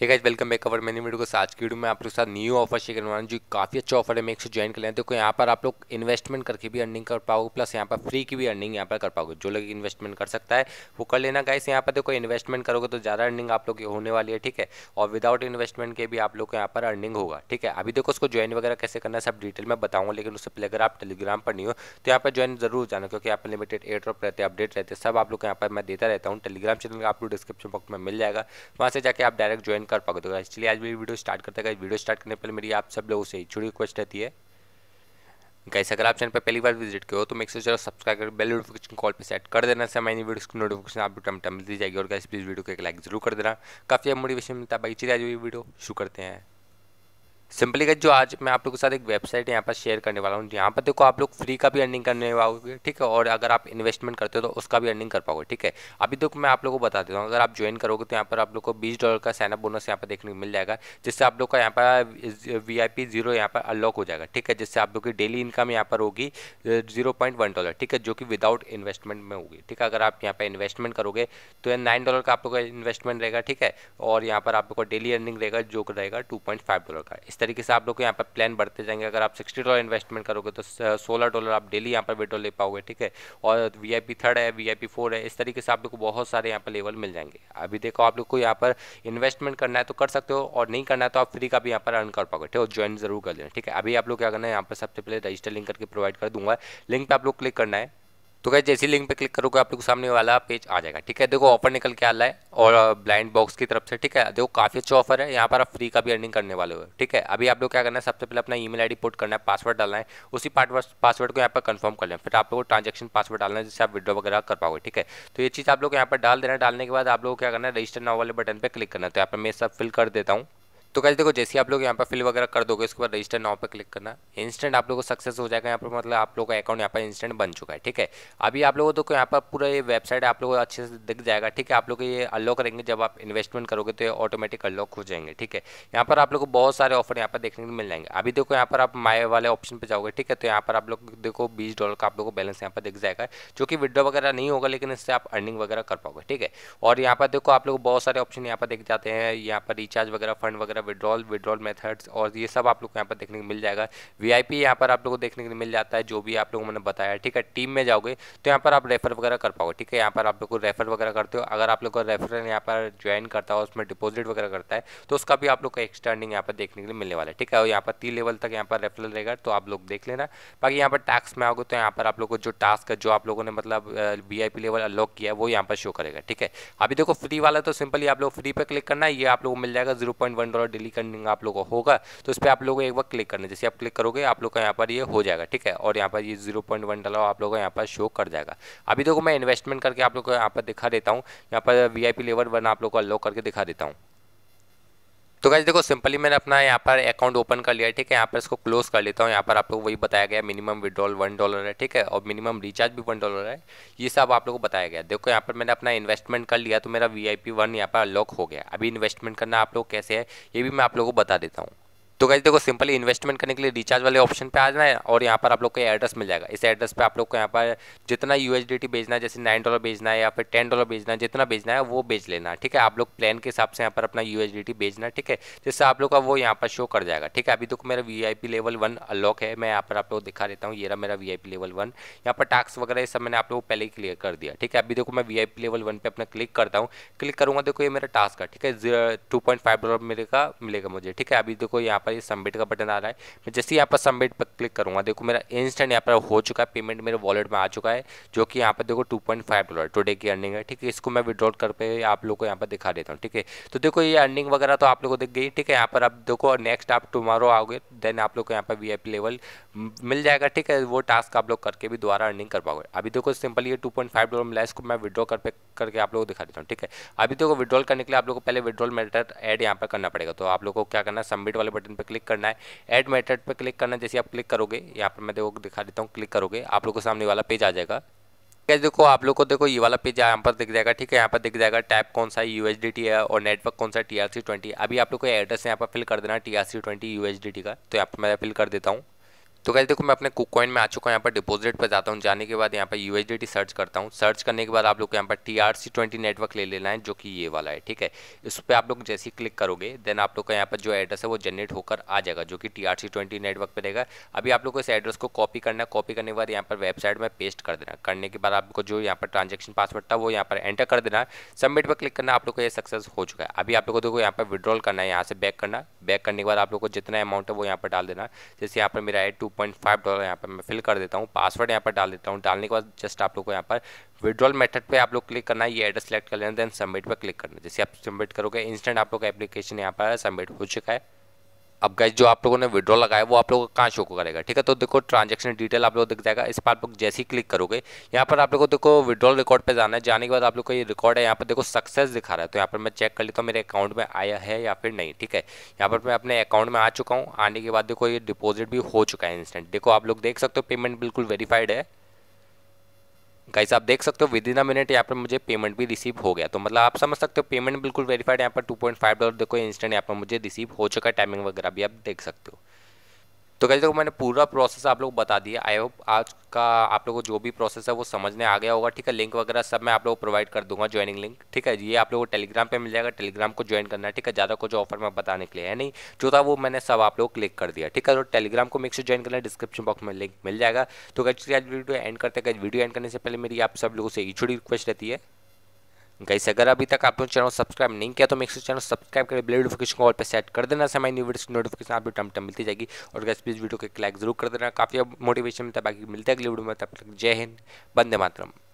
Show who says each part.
Speaker 1: ये guys welcome back कवर मैंने वीडियो को साज की वीडियो में आप लोग साथ न्यू ऑफर शेयर करने जो काफ़ी अच्छा ऑफर है एक से ज्वाइन कर लें देखो यहाँ पर आप लोग इन्वेस्टमेंट करके भी अर्निंग कर पाओगे प्लस यहाँ पर फ्री की भी अर्निंग यहाँ पर कर पाओगे जो लोग इन्वेस्टमेंट कर सकता है वो कर लेना गाइस यहाँ पर देखो इन्वेस्टमेंट करोगे तो ज़्यादा अर्निंग आप लोग की होने वाली है ठीक है और विदाउट इन्वेस्टमेंट के भी आप लोग को यहाँ पर अर्निंग होगा ठीक है अभी देखो उसको ज्वाइन वगैरह कैसे करना है सब डिटेल में बताऊंगा लेकिन उससे पहले अगर आप टेलीग्राम पर नहीं हो तो यहाँ पर ज्वाइन जरूर जाना क्योंकि आप लिमिटेड लिमिटेड ड्रॉप रहते हैं अपडेट रहते हैं सब आप लोग यहाँ पर मैं देता रहता हूँ टेलीग्राम चैनल आप लोग डिस्क्रिप्शन बॉक्स में मिल जाएगा वहाँ से जाकर आप डायरेक्ट ज्वाइन कर स्वागत तो होगा इसलिए आज भी वीडियो स्टार्ट करते हैं वीडियो स्टार्ट करने पहले मेरी आप सब लोगों से छोटी रिक्वेस्ट रहती है गाइस अगर आप चैनल पर पहली बार विजिट करो तो मेक चलो सब्सक्राइब कर बेल नोटिफिकेशन कॉल पर सेट कर देना से मैंने वीडियो की नोटिफिकेशन आपको टम टम मिलती जाएगी और गाइस प्लीज़ वीडियो को एक लाइक जरूर कर देना काफ़ी मोटिवेशन अच्छा मिलता है बाकी चलिए आज वीडियो शुरू करते हैं सिंपली का जो आज मैं आप लोगों के साथ एक वेबसाइट यहाँ पर शेयर करने वाला हूँ यहाँ पर देखो आप लोग फ्री का भी अर्निंग करने पाओगे ठीक है और अगर आप इन्वेस्टमेंट करते हो तो उसका भी अर्निंग कर पाओगे ठीक है अभी देखो मैं आप लोगों को बता देता हूँ अगर आप ज्वाइन करोगे तो यहाँ पर आप लोग को बीस डॉलर का सैनअप बोनस यहाँ पर देखने को मिल जाएगा जिससे आप लोग का यहाँ पर वी आई पी जीरो यहाँ पर अनलॉक हो जाएगा ठीक है जिससे आप लोग की डेली इनकम यहाँ पर होगी जीरो पॉइंट वन डॉलर ठीक है जो कि विदाउट इन्वेस्टमेंट में होगी ठीक है अगर आप यहाँ पर इन्वेस्टमेंट करोगे तो नाइन डॉलर का आप लोग का इन्वेस्टमेंट रहेगा ठीक है और यहाँ पर आप लोग का डेली अर्निंग रहेगा जो रहेगा टू पॉइंट फाइव डॉलर का इस तरीके से आप लोग को यहाँ पर प्लान बढ़ते जाएंगे अगर आप सिक्सटी डॉलर इन्वेस्टमेंट करोगे तो सोलह डॉलर आप डेली यहाँ पर विड्रॉ ले पाओगे ठीक है और वी आई पी थर्ड है वी आई पी फोर है इस तरीके से आप लोग को बहुत सारे यहाँ पर लेवल मिल जाएंगे अभी देखो आप लोग को यहाँ पर इन्वेस्टमेंट करना है तो कर सकते हो और नहीं करना है तो आप फ्री का भी यहाँ पर अर्न कर पाओगे ठीक है ज्वाइन जरूर कर लेना ठीक है अभी आप लोग क्या करना है यहाँ पर सबसे पहले रजिस्टर लिंक करके प्रोवाइड कर दूंगा लिंक पर आप लोग क्लिक करना है तो क्या जैसे लिंक पे क्लिक करोगे आप लोग सामने वाला पेज आ जाएगा ठीक है देखो ऑफर निकल के आ रहा है और ब्लाइंड uh, बॉक्स की तरफ से ठीक है देखो काफ़ी अच्छा ऑफर है यहाँ पर आप फ्री का भी अर्निंग करने वाले हो ठीक है अभी आप लोग क्या करना है सबसे पहले अपना ईमेल आईडी पुट करना है पासवर्ड डालना है उसी पासवर्ड को यहाँ पर कंफर्म कर लेना फिर आप लोग ट्रांजेक्शन पासवर्ड डालना है जिससे आप विड्रॉ वगैरह कर पाओगे ठीक है तो ये चीज़ आप लोग यहाँ पर डाल देना डालने के बाद आप लोग क्या करना है रजिस्टर नाव वाले बटन पर क्लिक करना है तो यहाँ पर मैं सब फिल कर देता हूँ तो कैसे देखो जैसे आप लोग यहाँ पर फिल वगैरह कर दोगे उसके बाद रजिस्टर नाव पर क्लिक करना इंस्टेंट आप लोग को सक्सेस हो जाएगा यहाँ पर मतलब आप लोग का अकाउंट यहाँ पर इंस्टेंट बन चुका है ठीक है अभी आप लोगों को देखो यहाँ पर पूरा ये वेबसाइट आप लोग को अच्छे से दिख जाएगा ठीक है आप लोग ये अनलॉक करेंगे जब आप इन्वेस्टमेंट करोगे तो ये ऑटोमेटिक अनलॉक हो जाएंगे ठीक है यहाँ पर आप लोग को बहुत सारे ऑफर यहाँ पर देखने को मिल जाएंगे अभी देखो यहाँ पर आप माई वाले ऑप्शन पर जाओगे ठीक है तो यहाँ पर आप लोग देखो बीस डॉलर का आप लोग को बैलेंस यहाँ पर दिख जाएगा जो कि विड्रॉ वगैरह नहीं होगा लेकिन इससे आप अर्निंग वगैरह कर पाओगे ठीक है और यहाँ पर देखो आप लोग बहुत सारे ऑप्शन यहाँ पर दिख जाते हैं यहाँ पर रिचार्ज वगैरह फंड वगैरह विड्रॉल विड्रॉल मेथड्स और ये सब आप लोग को यहाँ पर देखने को मिल जाएगा वी आई पी यहाँ पर आप लोग को देखने को मिल जाता है जो भी आप लोगों ने बताया ठीक है टीम में जाओगे तो यहाँ पर आप रेफर वगैरह कर पाओगे ठीक है यहाँ पर आप लोग को रेफर वगैरह करते हो अगर आप लोग का रेफर यहाँ पर ज्वाइन करता है उसमें डिपोजिट वगैरह करता है तो उसका भी आप लोग का एक्सटर्निंग यहाँ पर देखने के लिए मिलने वाला है ठीक है और यहाँ पर तीन लेवल तक यहाँ पर रेफरल रहेगा तो आप लोग देख लेना बाकी यहाँ पर टैक्स में आओगे तो यहाँ पर आप लोग को जो टास्क है जो आप लोगों ने मतलब V I P level unlock किया है वो यहाँ पर शो करेगा ठीक है अभी देखो फ्री वाला तो सिंपली आप लोग फ्री पर क्लिक करना है ये आप लोग को मिल जाएगा zero point one dollar earning आप लोगों को होगा तो इस पर आप लोगों को एक बार क्लिक करना जैसे आप क्लिक करोगे आप लोग का यहाँ पर ये हो जाएगा ठीक है और यहाँ पर ये जीरो पॉइंट वन डाला आप लोगों को यहाँ पर शो कर जाएगा अभी देखो मैं इन्वेस्टमेंट करके आप लोग को यहाँ पर दिखा देता हूँ यहाँ पर V I P level one आप लोग को अनलॉक करके दिखा देता हूँ तो गाइज देखो सिंपली मैंने अपना यहाँ पर अकाउंट ओपन कर लिया ठीक है यहाँ पर इसको क्लोज कर लेता हूँ यहाँ पर आप लोग वही बताया गया मिनिमम विड्रॉल वन डॉलर है ठीक है और मिनिमम रिचार्ज भी वन डॉलर है ये सब आप लोगों को बताया गया देखो यहाँ पर मैंने अपना इन्वेस्टमेंट कर लिया तो मेरा वी आई पी वन यहाँ पर अनलॉक हो गया अभी इन्वेस्टमेंट करना आप लोग कैसे है ये भी मैं आप लोगों को बता देता हूँ तो कैसे देखो सिंपली इन्वेस्टमेंट करने के लिए रिचार्ज वाले ऑप्शन पे आ जाना है और यहाँ पर आप लोग को एड्रेस मिल जाएगा इस एड्रेस पे आप लोग को यहाँ पर जितना यू भेजना है जैसे नाइन डॉलर भेजना है या फिर टेन डॉलर बेचना है जितना भेजना है वो बेच लेना ठीक है आप लोग प्लान के हिसाब से यहाँ पर अपना यू भेजना ठीक है जिससे आप लोग का वो यहाँ पर शो कर जाएगा ठीक है अभी देखो मेरा वी लेवल वन अनलॉक है मैं यहाँ पर आप लोग दिखा देता हूँ ये रहा मेरा वी लेवल वन यहाँ पर टास्क वगैरह ये सब मैंने आप लोग को पहले ही क्लियर कर दिया ठीक है अभी देखो मैं वी लेवल वन पर अपना क्लिक करता हूँ क्लिक करूँगा देखो ये मेरा टास्क है ठीक है टू डॉलर मेरे का मिलेगा मुझे ठीक है अभी देखो यहाँ पर ये सबमिट का बटन आ रहा है मैं जैसे ही यहाँ पर सबमिट पर क्लिक करूँगा देखो मेरा इंस्टेंट यहाँ पर हो चुका है पेमेंट मेरे वॉलेट में आ चुका है जो कि यहाँ पर देखो टू डॉलर टुडे की अर्निंग है ठीक है इसको मैं विड्रॉल करके आप लोग को यहाँ पर दिखा देता हूँ ठीक है तो देखो ये अर्निंग वगैरह तो आप लोग को दिख गई ठीक है यहाँ पर आप देखो नेक्स्ट आप टुमारो आओगे देन आप लोग को यहाँ पर वी लेवल मिल जाएगा ठीक है वो टास्क आप लोग करके भी दोबारा अर्निंग कर पाओगे अभी देखो सिंपल ये टू डॉलर मिला इसको मैं विड्रॉ कर पे करके आप लोग को दिखा देता हूँ ठीक है अभी तो विड्रॉल करने के लिए आप लोग को पहले विड्रॉल मेथड ऐड यहाँ पर करना पड़ेगा तो आप लोग को क्या करना है सबमिट वाले बटन पर क्लिक करना है ऐड मेथड पर क्लिक करना जैसे आप क्लिक करोगे यहाँ पर मैं देखो दिखा देता हूँ क्लिक करोगे आप लोग को सामने वाला पेज आ जाएगा गैस देखो आप लोग को देखो ये वाला पेज यहाँ पर दिख जाएगा ठीक है यहाँ पर दिख जाएगा टैप कौन सा यू एच है और नेटवर्क कौन सा टी आर सी ट्वेंटी अभी आप लोग को एड्रेस यहाँ पर फिल कर देना T R C twenty U का तो यहाँ पर मैं फिल कर देता हूँ तो कैसे देखो मैं अपने कुक में आ चुका हूँ यहाँ पर डिपोजिट पर जाता हूँ जाने के बाद यहाँ पर यू सर्च करता हूँ सर्च करने के बाद आप लोग को यहाँ पर T R C twenty network ले लेना है जो कि ये वाला है ठीक है इस पर आप लोग जैसे ही क्लिक करोगे देन आप लोग का यहाँ पर जो एड्रेस है वो जनरेट होकर आ जाएगा जो कि T R C twenty network पर रहेगा अभी आप लोग को इस एड्रेस को कॉपी करना है कॉपी करने के बाद यहाँ पर वेबसाइट में पेस्ट कर देना करने के बाद आपको जो यहाँ पर ट्रांजेक्शन पासवर्ड था वो यहाँ पर एंटर कर देना है सबमिट पर क्लिक करना आप लोग को ये सक्सेस हो चुका है अभी आप लोग को देखो यहाँ पर विड्रॉल करना है यहाँ से बैक करना बैक करने के बाद आप लोग को जितना अमाउंट है वो यहाँ पर डाल देना जैसे यहाँ पर मेरा है टू पॉइंट फाइव डॉलर यहाँ पर मैं फिल कर देता हूँ पासवर्ड यहाँ पर डाल देता हूँ डालने के बाद जस्ट आप लोग को यहाँ पर विड्रॉल मेथड पे आप लोग क्लिक करना है ये एड्रेस सेलेक्ट कर लेना देन सबमिट पर क्लिक करना जैसे आप सबमिट करोगे इंस्टेंट आप लोग का एप्लीकेशन यहाँ पर सबमिट हो चुका है अब गैस जो आप लोगों ने विड्रॉ लगाया वो आप लोगों को कहाँ शो करेगा ठीक है तो देखो ट्रांजेक्शन डिटेल आप लोग दिख जाएगा इस पर आप लोग जैसे ही क्लिक करोगे यहाँ पर आप लोगों को देखो विड्रॉल रिकॉर्ड पे जाना है जाने के बाद आप लोग को ये रिकॉर्ड है यहाँ पर देखो सक्सेस दिखा रहा है तो यहाँ पर मैं चेक कर लेता हूँ मेरे अकाउंट में आया है या फिर नहीं ठीक है यहाँ पर मैं अपने अकाउंट में आ चुका हूँ आने के बाद देखो ये डिपोजिट भी हो चुका है इंस्टेंट देखो आप लोग देख सकते हो पेमेंट बिल्कुल वेरीफाइड है गाइस आप देख सकते हो विद इन अ मिनट यहाँ पर मुझे पेमेंट भी रिसीव हो गया तो मतलब आप समझ सकते हो पेमेंट बिल्कुल वेरीफाइड यहाँ पर टू पॉइंट फाइव डॉलर देखो इंस्टेंट यहाँ पर मुझे रिसीव हो चुका है टाइमिंग वगैरह भी आप देख सकते हो तो कैसे देखो मैंने पूरा प्रोसेस आप लोग बता दिया आई होप आज का आप लोगों को जो भी प्रोसेस है वो समझने आ गया होगा ठीक है लिंक वगैरह सब मैं आप लोगों को प्रोवाइड कर दूंगा ज्वाइनिंग लिंक ठीक है ये आप लोगों को टेलीग्राम पे मिल जाएगा टेलीग्राम को ज्वाइन करना है ठीक है ज़्यादा कुछ ऑफर मैं बताने के लिए है नहीं जो था वो मैंने सब आप लोग क्लिक कर दिया ठीक है तो टेलीग्राम को मिक्स ज्वाइन करना है डिस्क्रिप्शन बॉक्स में लिंक मिल जाएगा तो कैसे आज वीडियो एंड करते वीडियो एंड करने से पहले मेरी आप सब लोगों से ई रिक्वेस्ट रहती है गाइस अगर अभी तक आपने चैनल सब्सक्राइब नहीं किया तो मेरे चैनल सब्सक्राइब करके बेल नोटिफिकेशन को ऑल पे सेट कर देना समय न्यू वीडियो नोटिफिकेशन आपको टम टम मिलती जाएगी और गाइस प्लीज वीडियो को एक लाइक जरूर कर देना काफ़ी मोटिवेशन मिलता है बाकी मिलता है अगले वीडियो में तब तक जय हिंद बंदे मातरम